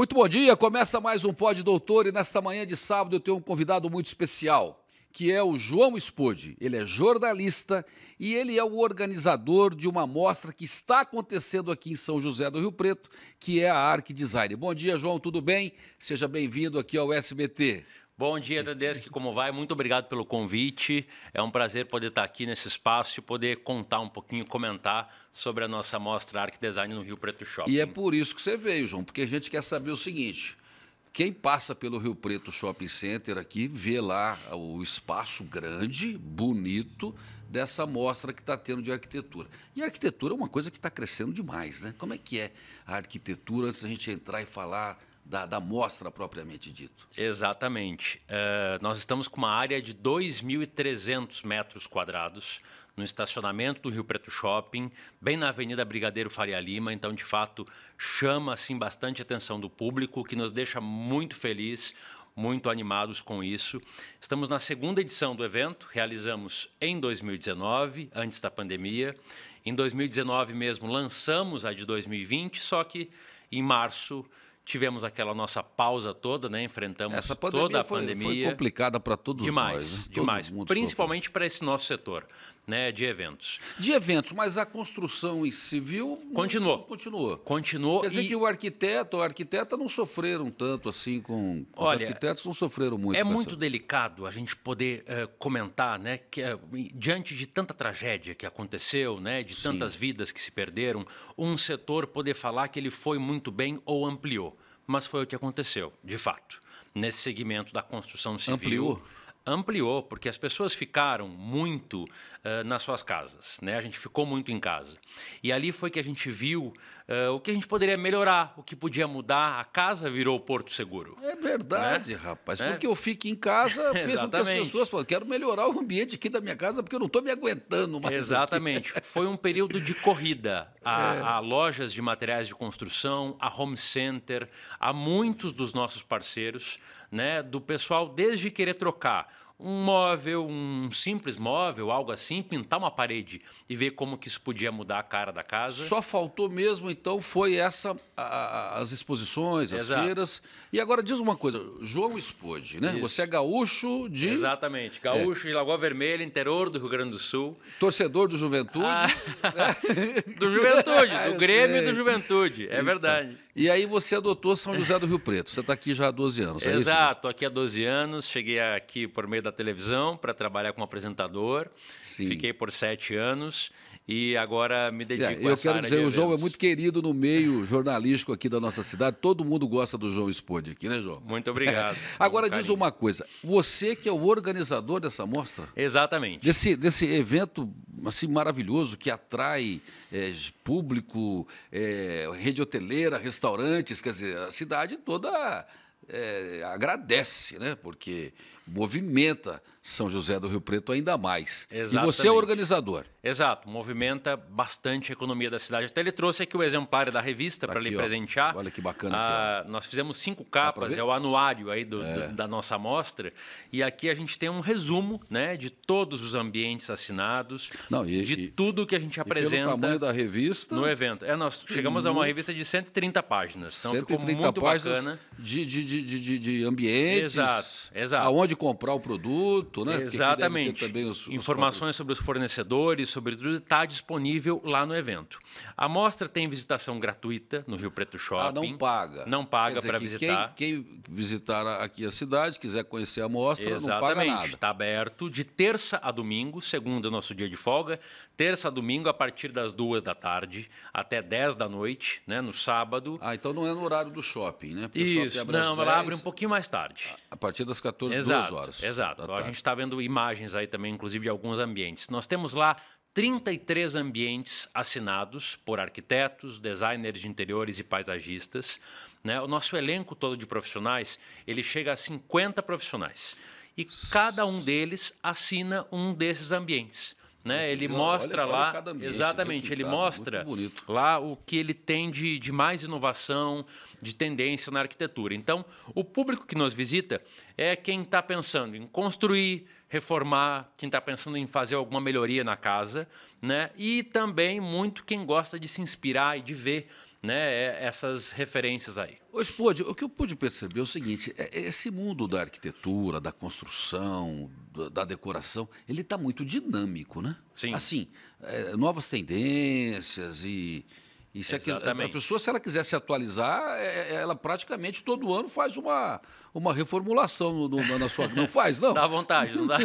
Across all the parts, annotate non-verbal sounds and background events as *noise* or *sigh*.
Muito bom dia, começa mais um Pod Doutor e nesta manhã de sábado eu tenho um convidado muito especial, que é o João Spode. Ele é jornalista e ele é o organizador de uma mostra que está acontecendo aqui em São José do Rio Preto, que é a Arc Design. Bom dia, João, tudo bem? Seja bem-vindo aqui ao SBT. Bom dia, Tedeschi. Como vai? Muito obrigado pelo convite. É um prazer poder estar aqui nesse espaço e poder contar um pouquinho, comentar sobre a nossa mostra Arc Design no Rio Preto Shopping. E é por isso que você veio, João, porque a gente quer saber o seguinte. Quem passa pelo Rio Preto Shopping Center aqui vê lá o espaço grande, bonito, dessa mostra que está tendo de arquitetura. E a arquitetura é uma coisa que está crescendo demais, né? Como é que é a arquitetura antes da gente entrar e falar da, da mostra propriamente dito. Exatamente. Uh, nós estamos com uma área de 2.300 metros quadrados no estacionamento do Rio Preto Shopping, bem na Avenida Brigadeiro Faria Lima. Então, de fato, chama assim bastante atenção do público, que nos deixa muito feliz, muito animados com isso. Estamos na segunda edição do evento, realizamos em 2019, antes da pandemia. Em 2019 mesmo lançamos a de 2020, só que em março Tivemos aquela nossa pausa toda, né? Enfrentamos Essa toda a foi, pandemia. Foi complicada para todos demais, nós. Né? Demais, demais. Principalmente para esse nosso setor né, de eventos. De eventos, mas a construção em civil continuou. Não, continuou. Continuou. Quer dizer e... que o arquiteto ou a arquiteta não sofreram tanto assim com. Olha, os arquitetos não sofreram muito. É muito essa... delicado a gente poder uh, comentar, né, que uh, diante de tanta tragédia que aconteceu, né, de tantas Sim. vidas que se perderam, um setor poder falar que ele foi muito bem ou ampliou. Mas foi o que aconteceu, de fato, nesse segmento da construção civil. Ampliou? ampliou, porque as pessoas ficaram muito uh, nas suas casas, né? A gente ficou muito em casa. E ali foi que a gente viu uh, o que a gente poderia melhorar, o que podia mudar. A casa virou o porto seguro. É verdade, né? rapaz. É. Porque eu fico em casa *laughs* fez com que as pessoas falam, quero melhorar o ambiente aqui da minha casa porque eu não estou me aguentando mais. Exatamente. foi um período de corrida a, *laughs* é. a lojas de materiais de construção, a home center, a muitos dos nossos parceiros né, do pessoal desde querer trocar um móvel, um simples móvel, algo assim, pintar uma parede e ver como que isso podia mudar a cara da casa. Só faltou mesmo, então, foi essa a, as exposições, as Exato. feiras. E agora diz uma coisa, João Spode, né? Isso. Você é gaúcho de... Exatamente, gaúcho é. de Lagoa Vermelha, interior do Rio Grande do Sul. Torcedor do Juventude. Ah, *laughs* *laughs* do Juventude, do Grêmio e do Juventude, é verdade. E aí você adotou São José do Rio Preto. Você está aqui já há 12 anos. É Exato, estou aqui há 12 anos. Cheguei aqui por meio da televisão para trabalhar como apresentador. Sim. Fiquei por sete anos e agora me é, dedico é, eu a Eu quero dizer, o João é muito querido no meio jornalístico aqui da nossa cidade. Todo mundo gosta do João Spode aqui, né, João? Muito obrigado. *laughs* Agora um diz uma coisa, você que é o organizador dessa mostra? Exatamente. Desse, desse evento assim maravilhoso que atrai é, público, é, rede hoteleira, restaurantes, quer dizer, a cidade toda é, agradece, né? Porque movimenta São José do Rio Preto ainda mais. Exatamente. E você é organizador. Exato, movimenta bastante a economia da cidade. Até ele trouxe aqui o exemplar da revista tá para lhe ó. presentear. Olha que bacana. Ah, aqui, nós fizemos cinco capas, é o anuário aí do, é. do, da nossa amostra. E aqui a gente tem um resumo né, de todos os ambientes assinados, Não, e, de e, tudo que a gente apresenta. E tamanho da revista. No evento. É, nós chegamos a uma revista de 130 páginas. Então 130 ficou muito páginas bacana. de, de, de de, de, de, ambientes. Exato, exato. Aonde comprar o produto, né? Exatamente. Também os Informações próprios... sobre os fornecedores, sobre tudo, está disponível lá no evento. A mostra tem visitação gratuita no Rio Preto ah, Shopping. Ah, não paga. Não paga para que visitar. Quem, quem, visitar aqui a cidade, quiser conhecer a mostra, Exatamente. não paga nada. Está aberto de terça a domingo, o nosso dia de folga, terça a domingo a partir das duas da tarde até 10 da noite, né? No sábado. Ah, então não é no horário do shopping, né? Porque Isso, não, quando 10, abre um pouquinho mais tarde. A partir das 14, exato, horas. Exato. Então a gente está vendo imagens aí também, inclusive, de alguns ambientes. Nós temos lá 33 ambientes assinados por arquitetos, designers de interiores e paisagistas. Né? O nosso elenco todo de profissionais, ele chega a 50 profissionais. E cada um deles assina um desses ambientes. Né? Ele mostra lá, né, exatamente, ele tá, mostra lá o que ele tem de, de mais inovação, de tendência na arquitetura. Então, o público que nos visita é quem está pensando em construir, reformar, quem está pensando em fazer alguma melhoria na casa, né? E também muito quem gosta de se inspirar e de ver né, é, essas referências aí. Ô, pude o que eu pude perceber é o seguinte: é, é esse mundo da arquitetura, da construção, da, decoração, ele está muito dinâmico, né? Sim. Assim, é, novas tendências e. E se a, a pessoa, se ela quiser se atualizar, é, ela praticamente todo ano faz uma, uma reformulação no, no, na sua. Não faz, não? *laughs* Dá vontade, não dá.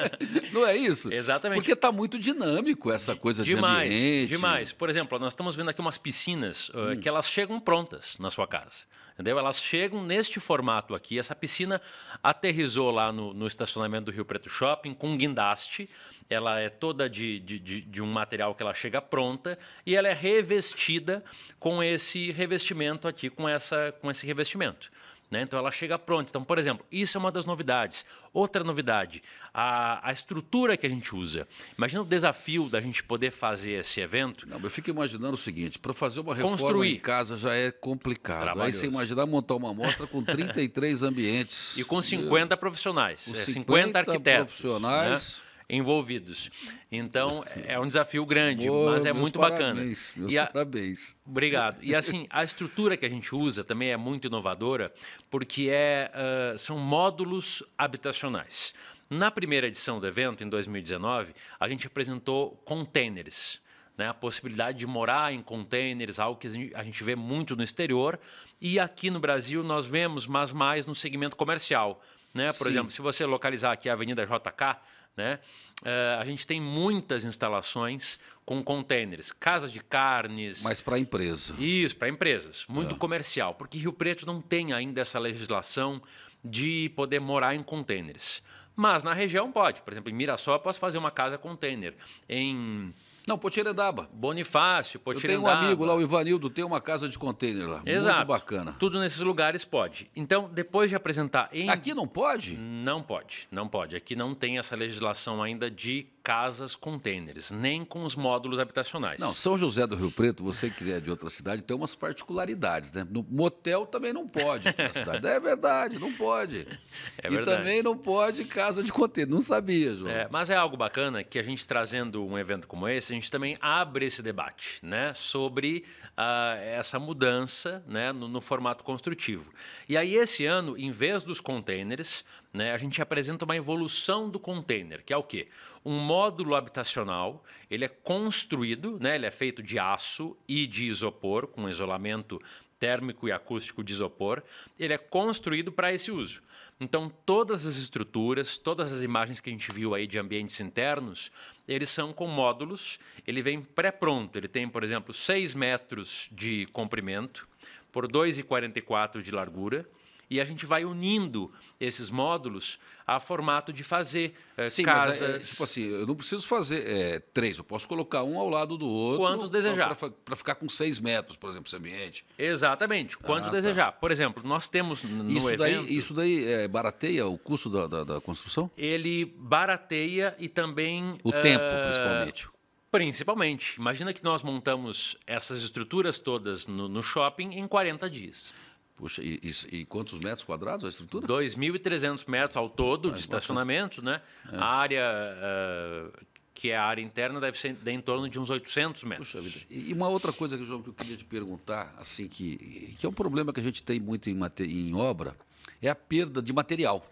*laughs* não é isso? Exatamente. Porque está muito dinâmico essa coisa demais, de ambiente. Demais. Por exemplo, nós estamos vendo aqui umas piscinas uh, hum. que elas chegam prontas na sua casa. Entendeu? Elas chegam neste formato aqui. Essa piscina aterrizou lá no, no estacionamento do Rio Preto Shopping com um guindaste. Ela é toda de, de, de, de, um material que ela chega pronta e ela é revestida com esse revestimento aqui, com, essa, com esse revestimento. Né? Então ela chega pronta. Então, por exemplo, isso é uma das novidades. Outra novidade, a, a estrutura que a gente usa. Imagina o desafio da gente poder fazer esse evento. Não, eu fico imaginando o seguinte: para fazer uma reforma Construir. em casa já é complicado. Aí você imaginar montar uma amostra com 33 *laughs* ambientes. E com 50 profissionais. Com 50, é, 50 arquitetos. Né? Profissionais. Né? envolvidos. Então, é um desafio grande, Boa, mas é muito parabéns, bacana. Meus a... parabéns. Obrigado. E assim, a estrutura que a gente usa também é muito inovadora, porque é, uh, são módulos habitacionais. Na primeira edição do evento, em 2019, a gente apresentou containers. Né, a possibilidade de morar em containers, algo que a gente vê muito no exterior. E aqui no Brasil nós vemos, mas mais no segmento comercial. Né? Por Sim. exemplo, se você localizar aqui a Avenida JK, né? Uh, a gente tem muitas instalações com contêineres, casas de carnes. Mas para empresa. Isso, para empresas. Muito é. comercial, porque Rio Preto não tem ainda essa legislação de poder morar em contêineres. Mas na região pode. Por exemplo, em Mirassol eu posso fazer uma casa container. Em não, Potiredaba. Bonifácio, Potiredaba. Eu tenho um amigo lá, o Ivanildo, tem uma casa de container lá. Exato. Muito bacana. Tudo nesses lugares pode. Então, depois de apresentar em... Aqui não pode? Não pode, não pode. Aqui não tem essa legislação ainda de casas containers, nem com os módulos habitacionais. Não, São José do Rio Preto, você que é de outra cidade, tem umas particularidades, né? No motel também não pode na cidade. É verdade, não pode. *laughs* É e também não pode casa de container. Não sabia, João. É, mas é algo bacana que a gente trazendo um evento como esse, a gente também abre esse debate, né? Sobre uh, essa mudança, né? No, no formato construtivo. E aí esse ano, em vez dos containers, né? A gente apresenta uma evolução do container, que é o quê? Um módulo módulo habitacional, ele é construído, né, ele é feito de aço e de isopor, com isolamento térmico e acústico de isopor, ele é construído para esse uso. Então, todas as estruturas, todas as imagens que a gente viu aí de ambientes internos, eles são com módulos, ele vem pré-pronto, ele tem, por exemplo, 6 metros de comprimento por 2,44 de largura, e a gente vai unindo esses módulos a formato de fazer é, Sim, casas. Mas é, é tipo assim, eu não preciso fazer é, três, eu posso colocar um ao lado do outro. Quantos desejar. Para ficar com seis metros, por exemplo, esse ambiente. Exatamente, quanto ah, tá. desejar. Tá. Por exemplo, nós temos no isso evento... Daí, isso daí é, barateia o custo da, da, da, construção? Ele barateia e também... O tempo, uh... principalmente. Principalmente. Imagina que nós montamos essas estruturas todas no, no shopping em 40 dias. Puxa, e, e, e, quantos metros quadrados a estrutura? 2.300 metros ao todo Mas ah, de estacionamento, bastante. né? É. A área uh, que é a área interna deve ser de em torno de uns 800 metros. Puxa vida. E uma outra coisa que eu queria te perguntar, assim que, que é um problema que a gente tem muito em, em obra, é a perda de material.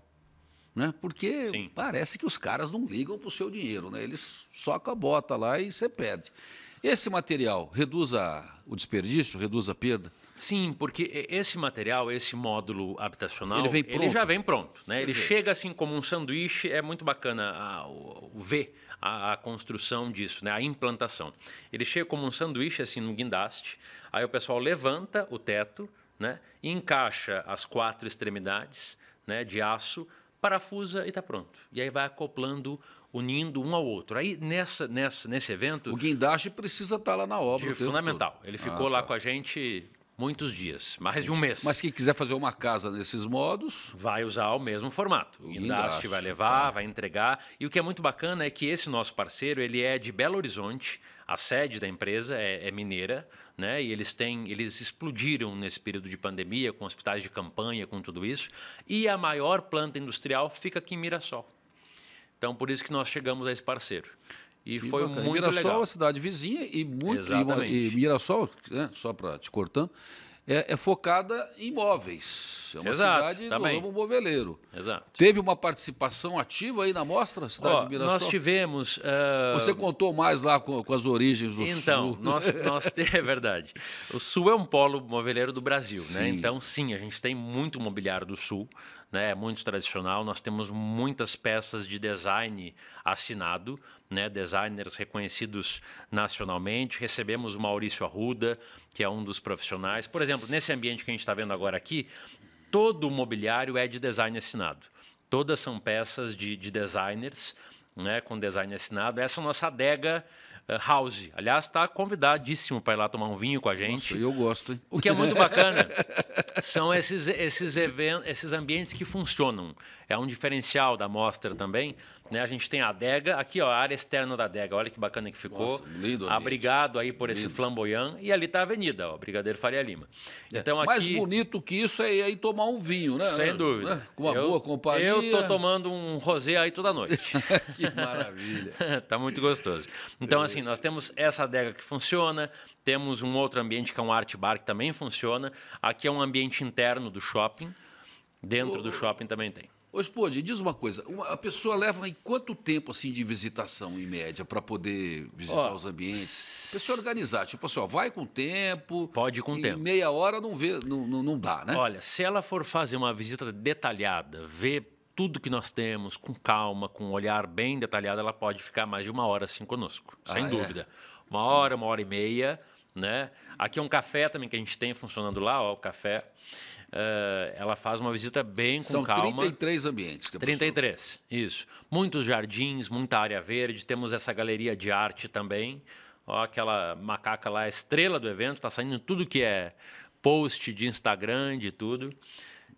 Né? Porque Sim. parece que os caras não ligam para o seu dinheiro, né? eles socam a bota lá e você perde. Esse material reduz a, o desperdício, reduz a perda? Sim, porque esse material, esse módulo habitacional, ele, ele já vem pronto. Né? Ele Sim. chega assim como um sanduíche, é muito bacana a, o, o ver a, a, construção disso, né? a implantação. Ele chega como um sanduíche assim no guindaste, aí o pessoal levanta o teto, né? E encaixa as quatro extremidades né? de aço, parafusa e está pronto. E aí vai acoplando unindo um ao outro. Aí nessa, nessa nesse evento o guindaste precisa estar tá lá na obra. De, fundamental. Ele ah, ficou ah, lá tá. com a gente muitos dias, mais de um mês. Mas quem quiser fazer uma casa nesses modos. Vai usar o mesmo formato. O guindaste vai levar, é. vai entregar. E o que é muito bacana é que esse nosso parceiro ele é de Belo Horizonte, a sede da empresa é, é mineira, né? E eles têm, eles explodiram nesse período de pandemia, com hospitais de campanha, com tudo isso. E a maior planta industrial fica aqui em Mirassol. Então, por isso que nós chegamos a esse parceiro. E que foi bacana. muito Mirassol é legal. é uma cidade vizinha e muito e, e Mirassol, né, só para te cortando, é, é, focada em imóveis. É uma Exato, cidade também. do ramo moveleiro. Exato. Teve uma participação ativa aí na mostra, cidade Ó, de Mirassol? Nós tivemos. Uh... Você contou mais lá com, com as origens do então, Sul. Então, nós, nós *laughs* é verdade. O Sul é um polo moveleiro do Brasil, né? sim. né? Então, sim, a gente tem muito mobiliário do Sul né? É muito tradicional. Nós temos muitas peças de design assinado, né? Designers reconhecidos nacionalmente. Recebemos o Maurício Arruda, que é um dos profissionais. Por exemplo, nesse ambiente que a gente está vendo agora aqui, todo o mobiliário é de design assinado. Todas são peças de, de designers, né? Com design assinado. Essa é a nossa adega eh, house. Aliás, está convidadíssimo para ir lá tomar um vinho com a gente. Nossa, eu gosto, hein? O que é muito *laughs* bacana são esses, esses, eventos, esses ambientes que funcionam é um diferencial da mostra também. Né? A gente tem a adega, aqui ó, a área externa da adega, olha que bacana que ficou. Nossa, lindo, Obrigado aí por lindo. esse flamboyant. E ali está a avenida, ó, Brigadeiro Faria Lima. É, então, é, aqui... Mais bonito que isso é aí tomar um vinho, né? Sem né? dúvida. Né? Com uma eu, boa companhia. Eu estou tomando um rosé aí toda noite. *laughs* que maravilha. *laughs* tá muito gostoso. Então, é. assim, nós temos essa adega que funciona, temos um outro ambiente que é um art bar que também funciona. Aqui é um ambiente interno do shopping. Dentro o... do shopping também tem. Ô, Spode, diz uma coisa. Uma, a pessoa leva em quanto tempo assim de visitação, em média, para poder visitar ó, os ambientes? Para se organizar. Tipo assim, ó, vai com tempo. Pode ir com tempo. meia hora não, vê, não, não, não dá, né? Olha, se ela for fazer uma visita detalhada, ver tudo que nós temos com calma, com um olhar bem detalhado, ela pode ficar mais de uma hora assim conosco, ah, sem é? dúvida. Uma hora, uma hora e meia, né? Aqui é um café também que a gente tem funcionando lá, ó, o café. Uh, ela faz uma visita bem São com calma. São 33 ambientes. Que 33, isso. Muitos jardins, muita área verde, temos essa galeria de arte também. Ó, aquela macaca lá, estrela do evento, está saindo tudo que é post de Instagram, de tudo.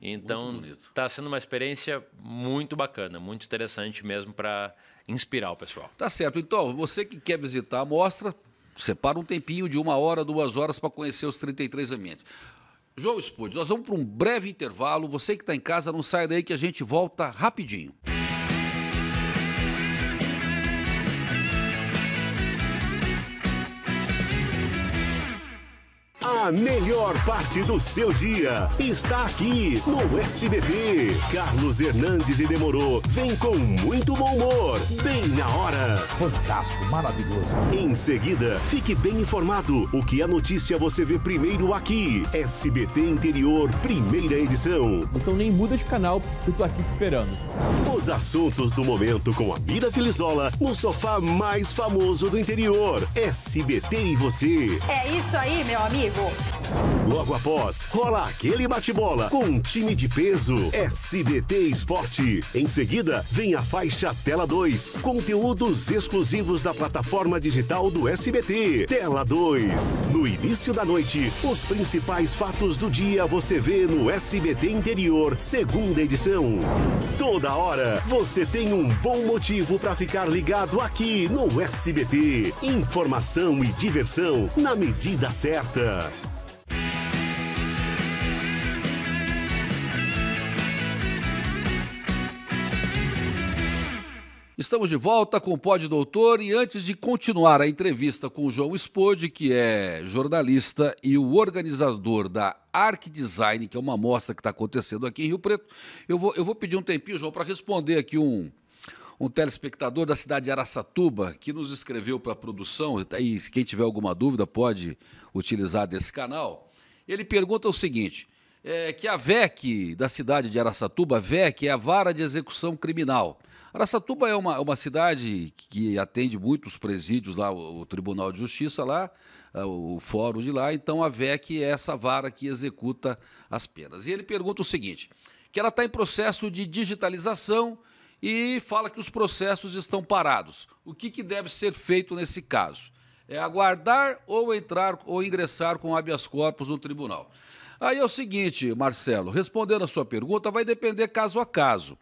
Então, está sendo uma experiência muito bacana, muito interessante mesmo para inspirar o pessoal. Tá certo. Então, você que quer visitar a mostra, separa um tempinho de uma hora, duas horas para conhecer os 33 ambientes. João Espúdio, nós vamos para um breve intervalo. Você que está em casa, não sai daí que a gente volta rapidinho. A melhor parte do seu dia está aqui no SBT. Carlos Hernandes e Demorou vem com muito bom humor, bem na hora. Fantástico, maravilhoso. Em seguida, fique bem informado. O que é notícia você vê primeiro aqui. SBT Interior, primeira edição. Então nem muda de canal, eu tô aqui te esperando. Os assuntos do momento com a Mira Filizola no sofá mais famoso do interior. SBT e você. É isso aí, meu amigo. Logo após, rola aquele bate-bola com um time de peso SBT Esporte. Em seguida, vem a faixa Tela 2, conteúdos exclusivos da plataforma digital do SBT. Tela 2. No início da noite, os principais fatos do dia você vê no SBT Interior, segunda edição. Toda hora, você tem um bom motivo para ficar ligado aqui no SBT. Informação e diversão na medida certa. Estamos de volta com o Pod Doutor e antes de continuar a entrevista com o João Spode, que é jornalista e o organizador da Arc Design, que é uma mostra que está acontecendo aqui em Rio Preto, eu vou, eu vou pedir um tempinho, João, para responder aqui um, um telespectador da cidade de Araçatuba que nos escreveu para a produção, e tá quem tiver alguma dúvida pode utilizar desse canal. Ele pergunta o seguinte: é, que a VEC da cidade de Araçatuba, a VEC é a vara de execução criminal. Araçatuba é uma, é uma cidade que atende muitos presídios lá, o, o Tribunal de Justiça lá, é, o, o fórum de lá, então a VEC é essa vara que executa as penas. E ele pergunta o seguinte, que ela está em processo de digitalização e fala que os processos estão parados. O que, que deve ser feito nesse caso? É aguardar ou entrar ou ingressar com habeas corpus no tribunal? Aí é o seguinte, Marcelo, respondendo a sua pergunta, vai depender caso a caso.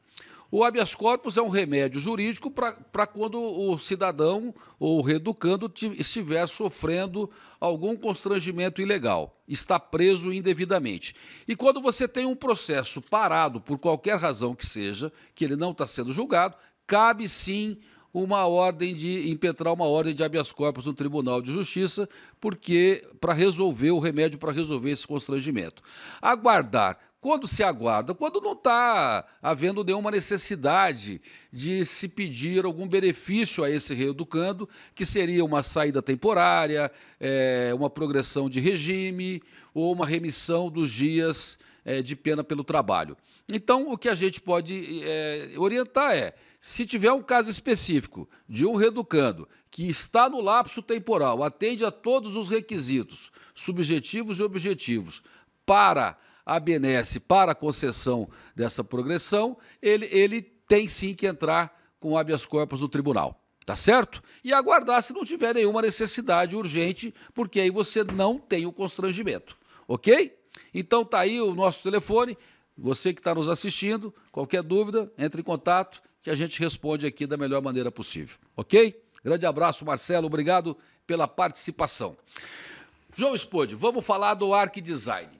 O habeas corpus é um remédio jurídico para quando o cidadão ou o reeducando estiver sofrendo algum constrangimento ilegal, está preso indevidamente. E quando você tem um processo parado por qualquer razão que seja, que ele não está sendo julgado, cabe sim uma ordem de impetrar uma ordem de habeas corpus no Tribunal de Justiça, porque para resolver o remédio para resolver esse constrangimento. Aguardar quando se aguarda, quando não está havendo nenhuma necessidade de se pedir algum benefício a esse reeducando, que seria uma saída temporária, é, uma progressão de regime ou uma remissão dos dias é, de pena pelo trabalho. Então, o que a gente pode é, orientar é, se tiver um caso específico de um reeducando que está no lapso temporal, atende a todos os requisitos subjetivos e objetivos para a BNS para a concessão dessa progressão, ele, ele tem sim que entrar com habeas corpus no tribunal. Tá certo? E aguardar se não tiver nenhuma necessidade urgente, porque aí você não tem o constrangimento. Ok? Então tá aí o nosso telefone. Você que está nos assistindo, qualquer dúvida, entre em contato que a gente responde aqui da melhor maneira possível. Ok? Grande abraço, Marcelo. Obrigado pela participação. João Spode, vamos falar do Arc Design.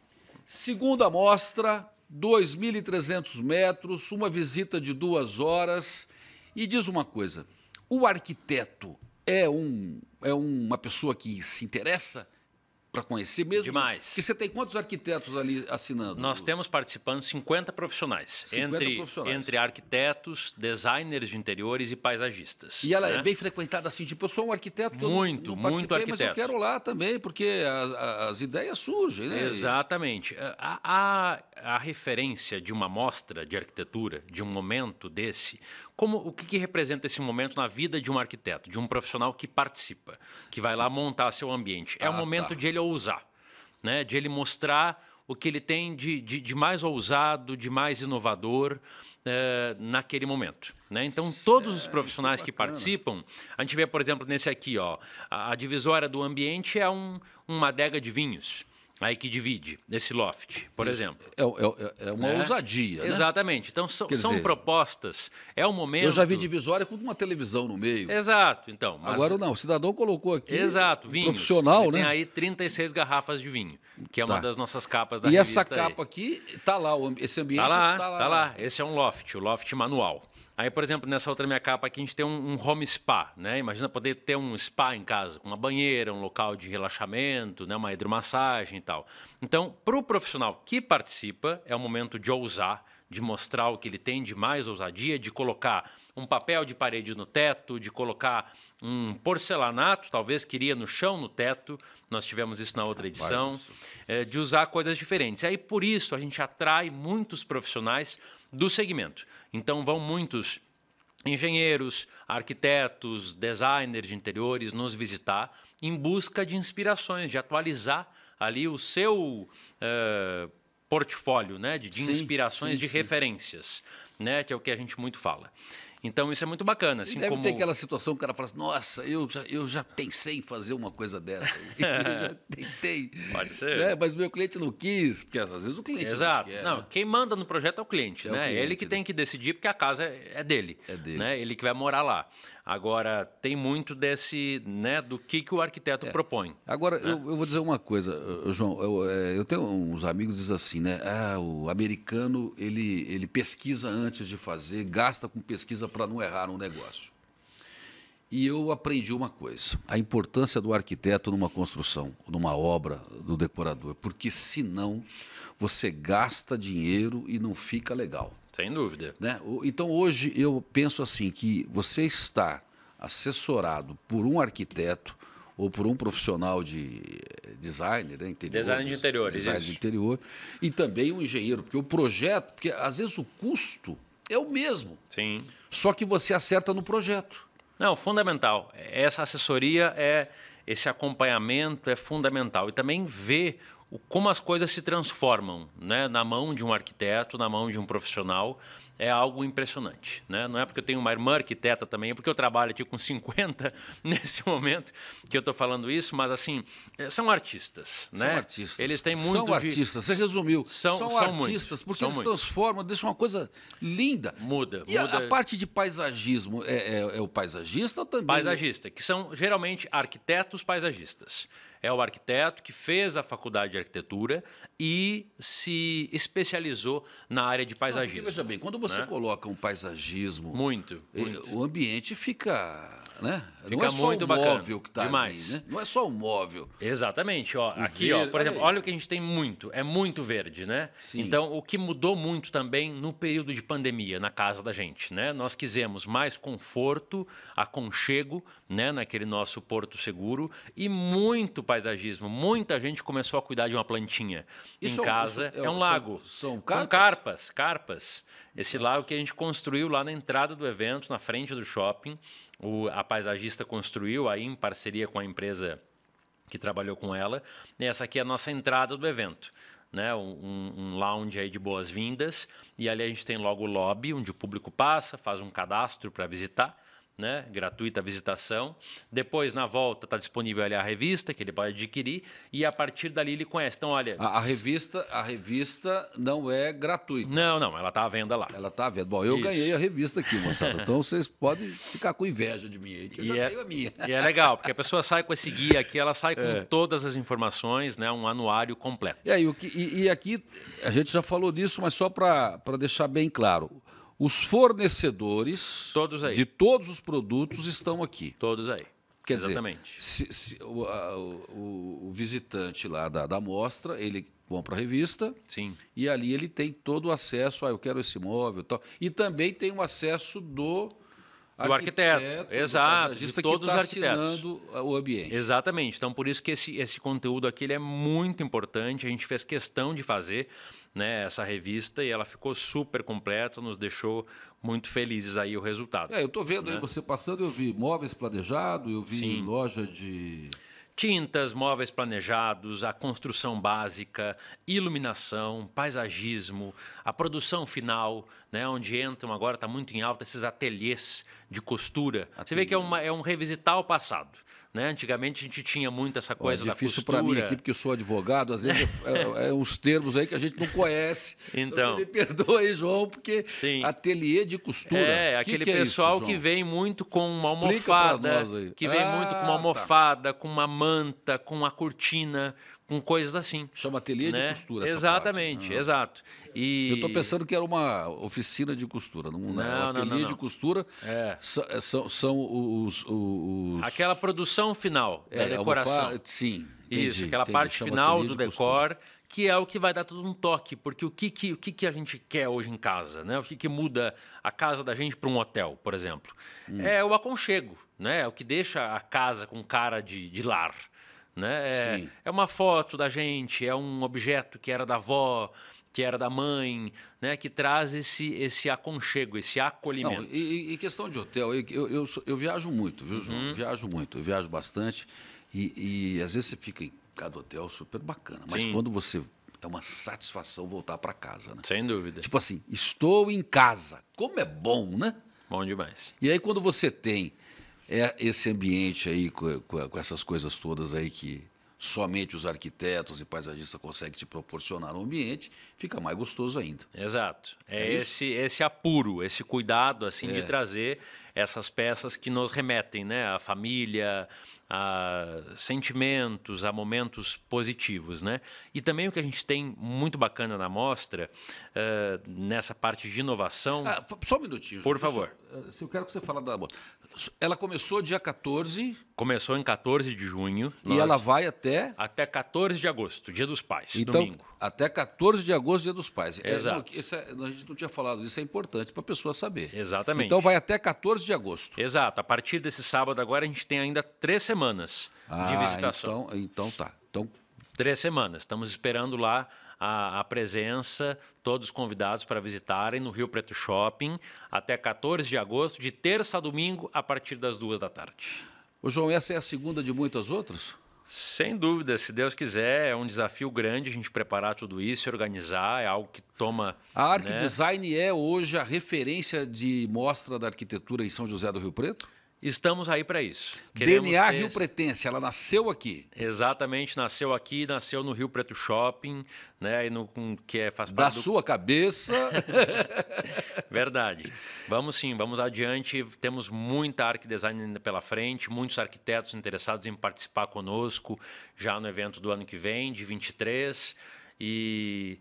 Segunda mostra, 2.300 metros, uma visita de duas horas. E diz uma coisa: o arquiteto é, um, é uma pessoa que se interessa para conhecer mesmo? Demais. Porque você tem quantos arquitetos ali assinando? Nós temos participando 50 profissionais, 50 entre, profissionais. entre arquitetos, designers de interiores e paisagistas. E ela é né? é bem frequentada assim, tipo, eu sou um arquiteto, muito, não, não muito arquiteto. mas eu quero lá também, porque as, as ideias surgem, né? Exatamente. Eh, a, a, a referência de uma mostra de arquitetura, de um momento desse, como o que, que, representa esse momento na vida de um arquiteto, de um profissional que participa, que vai Sim. lá montar seu ambiente? É ah, o tá. momento tá. de ele ousar, né? De ele mostrar o que ele tem de, de, de mais ousado, de mais inovador é, naquele momento. Né? Então, todos os profissionais que participam, a gente vê, por exemplo, nesse aqui, ó, a, a divisória do ambiente é um, uma adega de vinhos aí que divide esse loft, por Isso. exemplo. É, é, é uma né? ousadia. Né? Exatamente. Então são, dizer, propostas. É o um momento. Eu já vi divisória com uma televisão no meio. Exato. Então. Mas... Agora não. O cidadão colocou aqui. Exato. Vinho. Profissional, Você né? Tem aí 36 garrafas de vinho, que é tá. uma das nossas capas da. E essa capa aí. aqui está lá esse ambiente. está lá, tá lá. Tá lá. Esse é um loft, o loft manual. Aí, por exemplo, nessa outra minha capa aqui, a gente tem um, um, home spa, né? Imagina poder ter um spa em casa, uma banheira, um local de relaxamento, né? uma hidromassagem e tal. Então, para o profissional que participa, é o momento de ousar, de mostrar o que ele tem de mais ousadia, de colocar um papel de parede no teto, de colocar um porcelanato, talvez queria no chão, no teto. Nós tivemos isso na outra edição. Vai, é, de usar coisas diferentes. E aí, por isso, a gente atrai muitos profissionais do segmento. Então, vão muitos engenheiros, arquitetos, designers de interiores nos visitar em busca de inspirações, de atualizar ali o seu é, portfólio né, de, de sim, inspirações, sim, de sim. referências, né, que é o que a gente muito fala. Então isso é muito bacana. Assim deve como... ter aquela situação que o cara fala assim, nossa, eu já, eu já pensei em fazer uma coisa dessa. *laughs* eu já tentei. Pode ser. Né? Mas meu cliente não quis, porque às vezes o cliente Exato. não quer. Não, né? quem manda no projeto é o cliente, é né? O cliente, ele que né? tem que decidir, porque a casa é, é dele. É dele. Né? Ele que vai morar lá. Agora, tem muito desse, né, do que, que o arquiteto é. propõe. Agora, né? eu, eu, vou dizer uma coisa, João. Eu, é, eu tenho uns amigos que dizem assim, né? Ah, o americano, ele, ele pesquisa antes de fazer, gasta com pesquisa para não errar um negócio. E eu aprendi uma coisa: a importância do arquiteto numa construção, numa obra, do decorador, porque senão você gasta dinheiro e não fica legal. Sem dúvida. Né? Então hoje eu penso assim que você está assessorado por um arquiteto ou por um profissional de eh, designer, né, interior, design de interiores, design de interior, e também um engenheiro, porque o projeto, porque às vezes o custo é o mesmo, sim, só que você acerta no projeto. Não, fundamental. Essa assessoria é esse acompanhamento é fundamental e também ver o, como as coisas se transformam, né, na mão de um arquiteto, na mão de um profissional é algo impressionante. Né? Não é porque eu tenho uma irmã arquiteta também, é porque eu trabalho aqui com 50 *laughs* nesse momento que eu estou falando isso, mas assim, eh, são artistas. Né? São né? artistas. Eles têm muito. São de... artistas, você resumiu. São, são, são artistas, muitos. porque são eles muitos. transformam, deixam uma coisa linda. Muda. E muda... A, a, parte de paisagismo é, é, é o paisagista também? Paisagista, que são geralmente arquitetos paisagistas é o arquiteto que fez a faculdade de arquitetura e se especializou na área de paisagismo. veja bem, quando você né? coloca um paisagismo, muito, eh, muito, o ambiente fica né? Fica não é só muito o bacana. móvel que está Demais. ali, né? Não é só o móvel. Exatamente, ó. O aqui, verde, ó, por exemplo, aí. olha o que a gente tem muito. É muito verde, né? Sim. Então, o que mudou muito também no período de pandemia na casa da gente, né? Nós quisemos mais conforto, aconchego, né? Naquele nosso porto seguro e muito paisagismo. Muita gente começou a cuidar de uma plantinha em casa. É, é, um, lago. São, são carpas? Com carpas, carpas. Esse lago que a gente construiu lá na entrada do evento, na frente do shopping o, a paisagista construiu aí em parceria com a empresa que trabalhou com ela. E essa aqui é a nossa entrada do evento. Né, um, um lounge aí de boas-vindas, e ali a gente tem logo o lobby, onde o público passa, faz um cadastro para visitar, né? gratuita a visitação. Depois, na volta, está disponível ali a revista, que ele pode adquirir, e a partir dali ele conhece. Então, olha. A, a revista a revista não é gratuita. Não, não, ela está à venda lá. Ela está à venda. Bom, eu Isso. ganhei a revista aqui, moçada. *laughs* Então vocês podem ficar com inveja de mim aí, que eu e já é, tenho a minha. E é legal, porque a pessoa sai com esse guia aqui, ela sai com é. todas as informações, né? um anuário completo. E, aí, o que, e, e aqui, a gente já falou disso, mas só para deixar bem claro os fornecedores todos de todos os produtos estão aqui. Todos aí. Quer Exatamente. dizer, se, se, o, a, o, o, visitante lá da, da mostra, ele compra a revista Sim. e ali ele tem todo o acesso, ah, eu quero esse imóvel tal. E também tem o acesso do do arquiteto, arquiteto exato, de todos tá os arquitetos. o ambiente. Exatamente. Então, por isso que esse, esse conteúdo aqui é muito importante. A gente fez questão de fazer né, essa revista e ela ficou super completa, nos deixou muito felizes aí o resultado. É, eu estou vendo né? aí você passando, eu vi móveis planejado, eu vi Sim. loja de Tintas, móveis planejados, a construção básica, iluminação, paisagismo, a produção final, né, onde entram agora, está muito em alta, esses ateliês de costura. Ateliê. Você vê que é, uma, é um revisitar o passado. Né? Antigamente a gente tinha muito essa coisa costura é difícil para mim aqui, porque eu sou advogado, às vezes é, é, é, uns termos aí que a gente não conhece. Então, então você me perdoa aí, João, porque sim. ateliê de costura. É, que aquele que é pessoal isso, que vem muito com uma Explica ah, tá. almofada. Que vem ah, muito com uma almofada, tá. com uma manta, com uma cortina, com coisas assim. Chama ateliê né? de costura. Exatamente, ah. exato. E... Eu estou pensando que era uma oficina de costura, não, né? não, não ateliê não, não, de costura é. é. são, são os, os, Aquela produção final é, da é decoração. É sim. Entendi, Isso, aquela entendi, parte final do de decor, costura. que é o que vai dar todo um toque, porque o que, que, o que, que a gente quer hoje em casa, né? O que, que muda a casa da gente para um hotel, por exemplo? Hum. É o aconchego, né? É o que deixa a casa com cara de, de lar. Né? É, é, uma foto da gente, é um objeto que era da avó, que era da mãe, né? que traz esse, esse aconchego, esse acolhimento. Não, e, e questão de hotel, eu, eu, eu, eu viajo muito, viu, João? Uhum. Viajo muito, eu viajo bastante. E, e, às vezes você fica em cada hotel super bacana, mas Sim. quando você. É uma satisfação voltar para casa, né? Sem dúvida. Tipo assim, estou em casa. Como é bom, né? Bom demais. E aí, quando você tem é esse ambiente aí, com, com essas coisas todas aí que somente os arquitetos e paisagistas conseguem te proporcionar um ambiente, fica mais gostoso ainda. Exato. É, é esse esse apuro, esse cuidado assim é. de trazer essas peças que nos remetem, né, à família, a sentimentos, a momentos positivos, né? E também o que a gente tem muito bacana na mostra uh, nessa parte de inovação. Ah, só um minutinho. Por favor. Eh, se eu quero que você fale da mostra ela começou dia 14. Começou em 14 de junho. E nós... ela vai até. Até 14 de agosto, dia dos pais, então, domingo. Até 14 de agosto, dia dos pais. É, Exato. É, não, é, a gente não tinha falado isso, é importante para a pessoa saber. Exatamente. Então vai até 14 de agosto. Exato. A partir desse sábado agora, a gente tem ainda três semanas ah, de visitação. Então, então tá. Então... Três semanas. Estamos esperando lá a, a presença, todos convidados para visitarem no Rio Preto Shopping até 14 de agosto, de terça a domingo, a partir das duas da tarde. Ô João, essa é a segunda de muitas outras? Sem dúvida, se Deus quiser, é um desafio grande a gente preparar tudo isso, organizar, é algo que toma. A arte né? Design é hoje a referência de mostra da arquitetura em São José do Rio Preto? Estamos aí para isso. Queremos DNA ter... Rio Pretense, ela nasceu aqui. Exatamente, nasceu aqui, nasceu no Rio Preto Shopping, né? E no, que é, faz parte da do... sua cabeça. *laughs* Verdade. Vamos sim, vamos adiante. Temos muita arquidesign ainda pela frente, muitos arquitetos interessados em participar conosco já no evento do ano que vem, de 23. E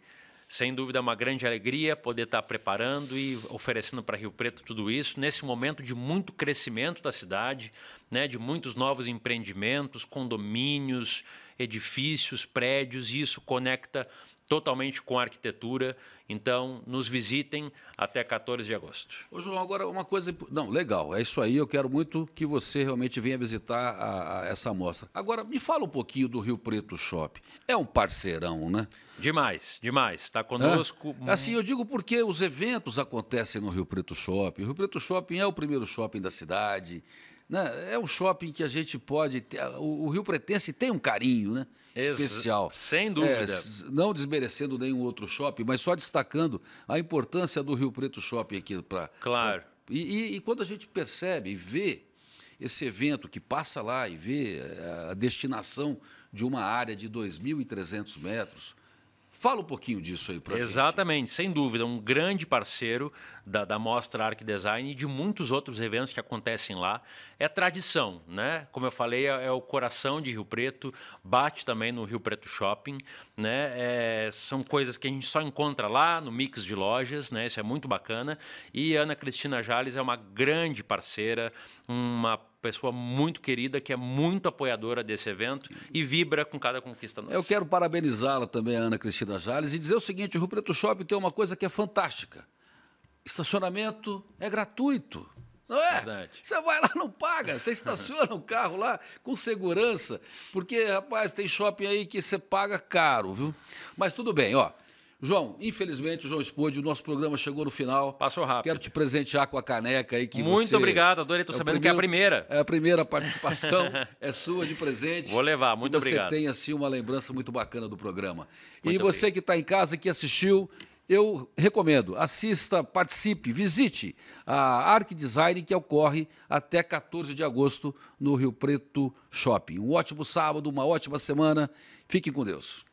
sem dúvida, é uma grande alegria poder estar preparando e oferecendo para Rio Preto tudo isso, nesse momento de muito crescimento da cidade, né, de muitos novos empreendimentos, condomínios, edifícios, prédios, e isso conecta totalmente com arquitetura. Então, nos visitem até 14 de agosto. Ô, João, agora uma coisa. Não, legal, é isso aí. Eu quero muito que você realmente venha visitar a, a essa amostra. Agora, me fala um pouquinho do Rio Preto Shop. É um parceirão, né? Demais, demais. Está conosco. É? Assim, eu digo porque os eventos acontecem no Rio Preto Shopping. O Rio Preto Shopping é o primeiro shopping da cidade. Né? É um shopping que a gente pode. Ter, o, o, Rio Pretense tem um carinho né? Ex especial. Sem dúvida. É, não desmerecendo nenhum outro shopping, mas só destacando a importância do Rio Preto Shopping aqui para. Claro. Pra, e, e, quando a gente percebe e vê esse evento que passa lá e vê eh, a destinação de uma área de 2.300 metros, Fala um pouquinho disso aí para Exatamente, sem dúvida. Um grande parceiro da, da Mostra Arc Design e de muitos outros eventos que acontecem lá. É tradição, né? Como eu falei, é, é o coração de Rio Preto, bate também no Rio Preto Shopping, né? É, são coisas que a gente só encontra lá, no mix de lojas, né? Isso é muito bacana. E Ana Cristina Jales é uma grande parceira, uma pessoa muito querida, que é muito apoiadora desse evento e vibra com cada conquista nossa. Eu quero parabenizá-la também, a Ana Cristina Jales, e dizer o seguinte: o Rio Preto Shopping tem uma coisa que é fantástica: estacionamento é gratuito. Não é? Verdade. Você vai lá, não paga. Você estaciona o carro lá com segurança. Porque, rapaz, tem shopping aí que você paga caro, viu? Mas tudo bem, ó. João, infelizmente, o João Expode, o nosso programa chegou no final. Passou rápido. Quero te presentear com a caneca aí que Muito você... obrigado, adorei, estou é sabendo primeiro, que é a primeira. É a primeira participação, *laughs* é sua de presente. Vou levar, muito que obrigado. Você tem, assim, uma lembrança muito bacana do programa. Muito e você obrigado. que está em casa, que assistiu, eu recomendo, assista, participe, visite a Arc Design que ocorre até 14 de agosto no Rio Preto Shopping. Um ótimo sábado, uma ótima semana. Fiquem com Deus.